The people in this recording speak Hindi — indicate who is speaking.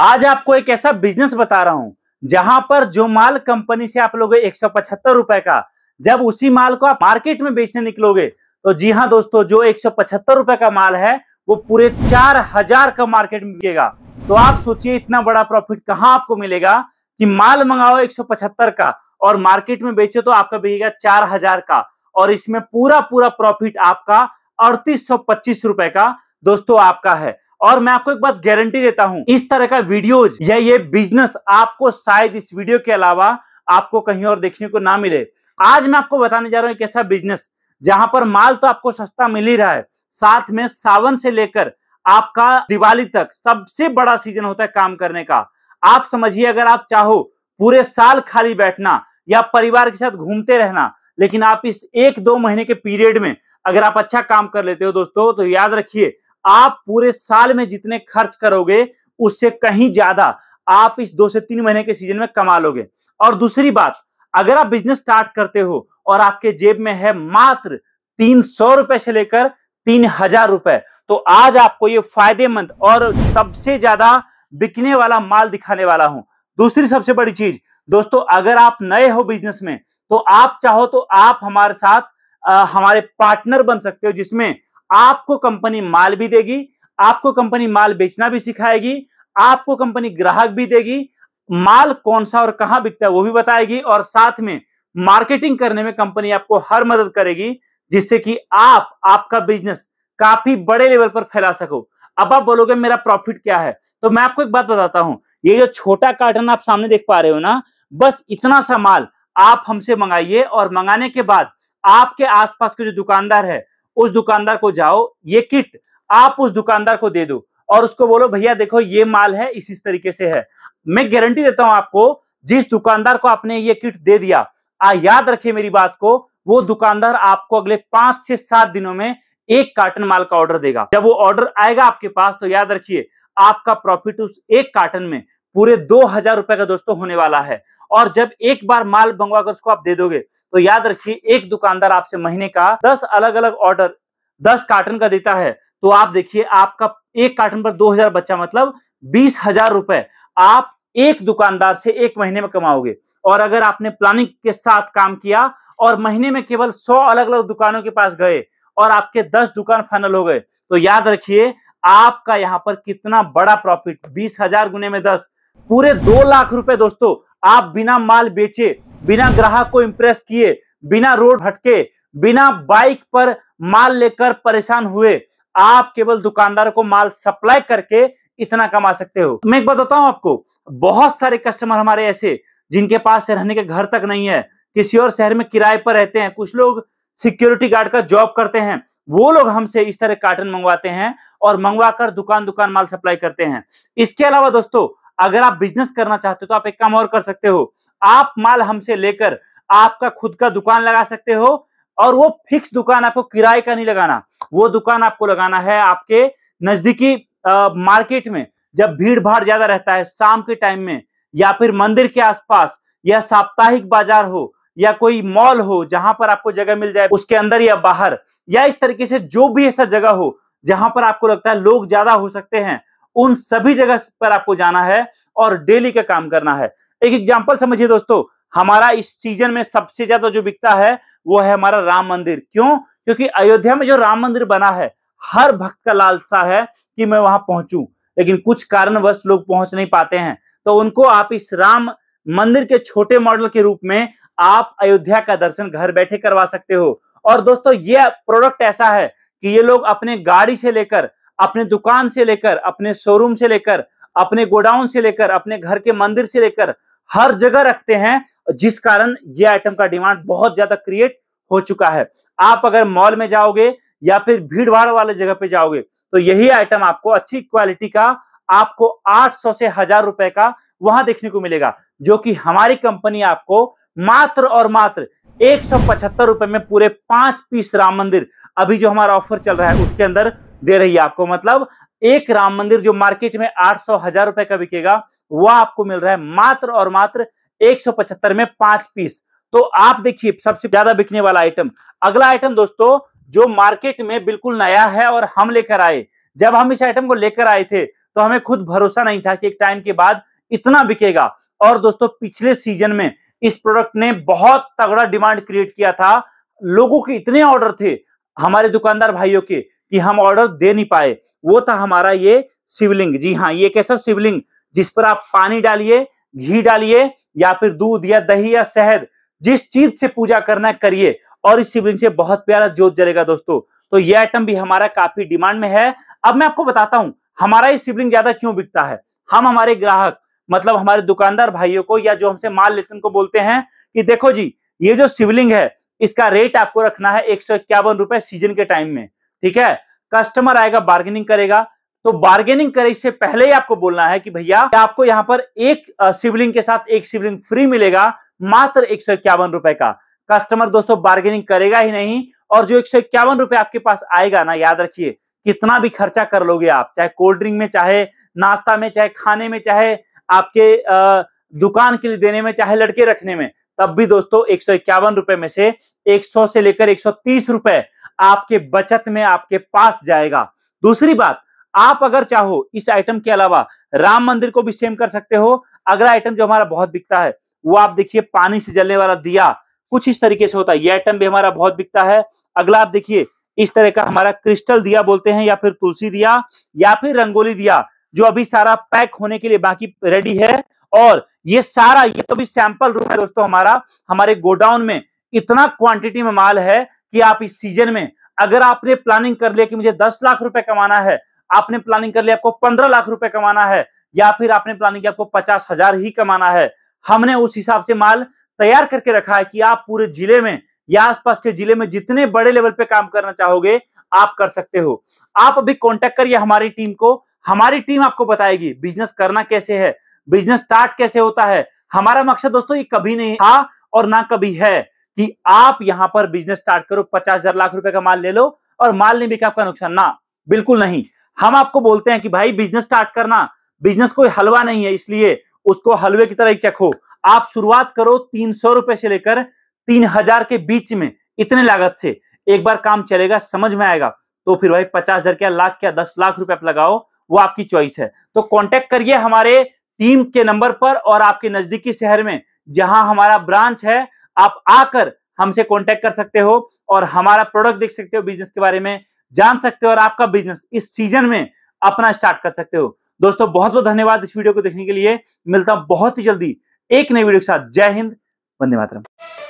Speaker 1: आज आपको एक ऐसा बिजनेस बता रहा हूं जहां पर जो माल कंपनी से आप लोग एक रुपए का जब उसी माल को आप मार्केट में बेचने निकलोगे तो जी हाँ दोस्तों जो एक रुपए का माल है वो पूरे चार हजार का मार्केट में बिकेगा तो आप सोचिए इतना बड़ा प्रॉफिट कहाँ आपको मिलेगा कि माल मंगाओ एक का और मार्केट में बेचो तो आपका बिकेगा चार हजार का और इसमें पूरा पूरा प्रॉफिट आपका अड़तीस सौ पच्चीस रुपए का दोस्तों आपका है और मैं आपको एक बात गारंटी देता हूं इस तरह का वीडियोज या ये बिजनेस आपको शायद इस वीडियो के अलावा आपको कहीं और देखने को ना मिले आज मैं आपको बताने जा रहा हूं एक ऐसा बिजनेस जहां पर माल तो आपको सस्ता मिल ही रहा है साथ में सावन से लेकर आपका दिवाली तक सबसे बड़ा सीजन होता है काम करने का आप समझिए अगर आप चाहो पूरे साल खाली बैठना या परिवार के साथ घूमते रहना लेकिन आप इस एक दो महीने के पीरियड में अगर आप अच्छा काम कर लेते हो दोस्तों तो याद रखिए आप पूरे साल में जितने खर्च करोगे उससे कहीं ज्यादा आप इस दो से तीन महीने के सीजन में कमा लोगे और दूसरी बात अगर आप बिजनेस स्टार्ट करते हो और आपके जेब में है मात्र तीन सौ रुपए से लेकर तीन हजार रुपए तो आज आपको ये फायदेमंद और सबसे ज्यादा बिकने वाला माल दिखाने वाला हूं दूसरी सबसे बड़ी चीज दोस्तों अगर आप नए हो बिजनेस में तो आप चाहो तो आप हमारे साथ आ, हमारे पार्टनर बन सकते हो जिसमें आपको कंपनी माल भी देगी आपको कंपनी माल बेचना भी सिखाएगी आपको कंपनी ग्राहक भी देगी माल कौन सा और कहां बिकता है वो भी बताएगी और साथ में मार्केटिंग करने में कंपनी आपको हर मदद करेगी जिससे कि आप आपका बिजनेस काफी बड़े लेवल पर फैला सको अब आप बोलोगे मेरा प्रॉफिट क्या है तो मैं आपको एक बात बताता हूं ये जो छोटा कार्टन आप सामने देख पा रहे हो ना बस इतना सा माल आप हमसे मंगाइए और मंगाने के बाद आपके आसपास के जो दुकानदार है उस दुकानदार को जाओ ये किट आप उस दुकानदार को दे दो और उसको बोलो भैया देखो ये माल है इस इस तरीके से है मैं गारंटी देता हूं आपको जिस दुकानदार को आपने ये किट दे दिया आ याद रखिए मेरी बात को वो दुकानदार आपको अगले पांच से सात दिनों में एक कार्टन माल का ऑर्डर देगा जब वो ऑर्डर आएगा आपके पास तो याद रखिए आपका प्रॉफिट उस एक कार्टन में पूरे दो हजार रुपए का दोस्तों होने वाला है और जब एक बार माल मंगवाकर उसको आप दे दोगे तो याद रखिए एक दुकानदार आपसे महीने का दस अलग अलग ऑर्डर दस कार्टन का देता है तो आप देखिए आपका एक कार्टन पर दो हजार बच्चा मतलब बीस हजार रुपए आप एक दुकानदार से एक महीने में कमाओगे और अगर आपने प्लानिंग के साथ काम किया और महीने में केवल सौ अलग अलग दुकानों के पास गए और आपके दस दुकान फाइनल हो गए तो याद रखिए आपका यहाँ पर कितना बड़ा प्रॉफिट बीस हजार गुने में दस पूरे दो लाख रुपए दोस्तों आप बिना माल बेचे बिना ग्राहक को इंप्रेस किए बिना रोड हटके बिना बाइक पर माल लेकर परेशान हुए आप केवल दुकानदार को माल सप्लाई करके इतना कमा सकते हो मैं एक बात बताता हूं आपको बहुत सारे कस्टमर हमारे ऐसे जिनके पास रहने के घर तक नहीं है किसी और शहर में किराए पर रहते हैं कुछ लोग सिक्योरिटी गार्ड का जॉब करते हैं वो लोग हमसे इस तरह कार्टन मंगवाते हैं और मंगवा कर दुकान दुकान माल सप्लाई करते हैं इसके अलावा दोस्तों अगर आप बिजनेस करना चाहते हो तो आप एक काम और कर सकते हो आप माल हमसे लेकर आपका खुद का दुकान लगा सकते हो और वो फिक्स दुकान आपको किराए का नहीं लगाना वो दुकान आपको लगाना है आपके नजदीकी मार्केट में जब भीड़ भाड़ ज्यादा रहता है शाम के टाइम में या फिर मंदिर के आसपास या साप्ताहिक बाजार हो या कोई मॉल हो जहां पर आपको जगह मिल जाए उसके अंदर या बाहर या इस तरीके से जो भी ऐसा जगह हो जहां पर आपको लगता है लोग ज्यादा हो सकते हैं उन सभी जगह पर आपको जाना है और डेली का काम करना है एक एग्जाम्पल समझिए दोस्तों हमारा इस सीजन में सबसे ज्यादा जो बिकता है वो है हमारा राम मंदिर क्यों क्योंकि अयोध्या में जो राम मंदिर बना है हर भक्त का लालसा है कि मैं वहां पहुंचू लेकिन कुछ कारणवश लोग पहुंच नहीं पाते हैं तो उनको आप इस राम मंदिर के छोटे मॉडल के रूप में आप अयोध्या का दर्शन घर बैठे करवा सकते हो और दोस्तों ये प्रोडक्ट ऐसा है कि ये लोग अपने गाड़ी से लेकर अपने दुकान से लेकर अपने शोरूम से लेकर अपने गोडाउन से लेकर अपने घर के मंदिर से लेकर हर जगह रखते हैं जिस कारण ये आइटम का डिमांड बहुत ज्यादा क्रिएट हो चुका है आप अगर मॉल में जाओगे या फिर भीड़ भाड़ वाले जगह पे जाओगे तो यही आइटम आपको अच्छी क्वालिटी का आपको 800 से हजार रुपए का वहां देखने को मिलेगा जो कि हमारी कंपनी आपको मात्र और मात्र एक रुपए में पूरे पांच पीस राम मंदिर अभी जो हमारा ऑफर चल रहा है उसके अंदर दे रही है आपको मतलब एक राम मंदिर जो मार्केट में आठ सौ हजार रुपए का बिकेगा वह आपको मिल रहा है मात्र और मात्र एक में पांच पीस तो आप देखिए सबसे ज्यादा बिकने वाला आइटम अगला आइटम दोस्तों जो मार्केट में बिल्कुल नया है और हम लेकर आए जब हम इस आइटम को लेकर आए थे तो हमें खुद भरोसा नहीं था कि एक टाइम के बाद इतना बिकेगा और दोस्तों पिछले सीजन में इस प्रोडक्ट ने बहुत तगड़ा डिमांड क्रिएट किया था लोगों के इतने ऑर्डर थे हमारे दुकानदार भाइयों के कि हम ऑर्डर दे नहीं पाए वो था हमारा ये शिवलिंग जी हाँ ये कैसा शिवलिंग जिस पर आप पानी डालिए घी डालिए या फिर दूध या दही या शहद जिस चीज से पूजा करना करिए और इस शिवलिंग से बहुत प्यारा जोत जलेगा दोस्तों तो ये आइटम भी हमारा काफी डिमांड में है अब मैं आपको बताता हूं हमारा ये शिवलिंग ज्यादा क्यों बिकता है हम हमारे ग्राहक मतलब हमारे दुकानदार भाइयों को या जो हमसे माल लेते हैं उनको बोलते हैं कि देखो जी ये जो शिवलिंग है इसका रेट आपको रखना है एक सौ इक्यावन रुपए सीजन के टाइम में ठीक है कस्टमर आएगा बार्गेनिंग करेगा तो बार्गेनिंग करे इससे पहले ही आपको बोलना है कि भैया आपको यहाँ पर एक शिवलिंग के साथ एक शिवलिंग फ्री मिलेगा मात्र एक सौ इक्यावन रुपए का कस्टमर दोस्तों बार्गेनिंग करेगा ही नहीं और जो एक सौ इक्यावन रुपए आपके पास आएगा ना याद रखिए कितना भी खर्चा कर लोगे आप चाहे कोल्ड ड्रिंक में चाहे नाश्ता में चाहे खाने में चाहे आपके दुकान के लिए देने में चाहे लड़के रखने में तब भी दोस्तों एक सौ इक्यावन रुपए में से 100 से लेकर तीस रुपए आपके बचत में आपके पास जाएगा दूसरी बात आप अगर चाहो इस आइटम के अलावा राम मंदिर को भी सेम कर सकते हो अगला आइटम जो हमारा बहुत बिकता है वो आप देखिए पानी से जलने वाला दिया कुछ इस तरीके से होता है ये आइटम भी हमारा बहुत बिकता है अगला आप देखिए इस तरह का हमारा क्रिस्टल दिया बोलते हैं या फिर तुलसी दिया या फिर रंगोली दिया जो अभी सारा पैक होने के लिए बाकी रेडी है और ये सारा ये तो भी सैंपल रूम है दोस्तों हमारा हमारे गोडाउन में इतना क्वांटिटी में माल है कि आप इस सीजन में अगर आपने प्लानिंग कर लिया कि मुझे दस लाख रुपए कमाना है आपने प्लानिंग कर लिया आपको पंद्रह लाख रुपए कमाना है या फिर आपने प्लानिंग किया आपको पचास हजार ही कमाना है हमने उस हिसाब से माल तैयार करके रखा है कि आप पूरे जिले में या आसपास के जिले में जितने बड़े लेवल पे काम करना चाहोगे आप कर सकते हो आप अभी कॉन्टेक्ट करिए हमारी टीम को हमारी टीम आपको बताएगी बिजनेस करना कैसे है बिजनेस स्टार्ट कैसे होता है हमारा मकसद दोस्तों ये कभी नहीं था और ना कभी है कि आप यहां पर बिजनेस स्टार्ट करो पचास हजार लाख रुपए का माल ले लो और माल नहीं बिका आपका नुकसान ना बिल्कुल नहीं हम आपको बोलते हैं कि भाई बिजनेस स्टार्ट करना बिजनेस कोई हलवा नहीं है इसलिए उसको हलवे की तरह ही चखो आप शुरुआत करो तीन सौ रुपए से लेकर तीन हजार के बीच में इतने लागत से एक बार काम चलेगा समझ में आएगा तो फिर भाई पचास हजार क्या लाख क्या दस लाख रुपए आप लगाओ वो आपकी चॉइस है तो कांटेक्ट करिए हमारे टीम के नंबर पर और आपके नजदीकी शहर में जहां हमारा ब्रांच है आप आकर हमसे कांटेक्ट कर सकते हो और हमारा प्रोडक्ट देख सकते हो बिजनेस के बारे में जान सकते हो और आपका बिजनेस इस सीजन में अपना स्टार्ट कर सकते हो दोस्तों बहुत बहुत धन्यवाद इस वीडियो को देखने के लिए मिलता हूं बहुत ही जल्दी एक नई वीडियो के साथ जय हिंद वंदे मातरम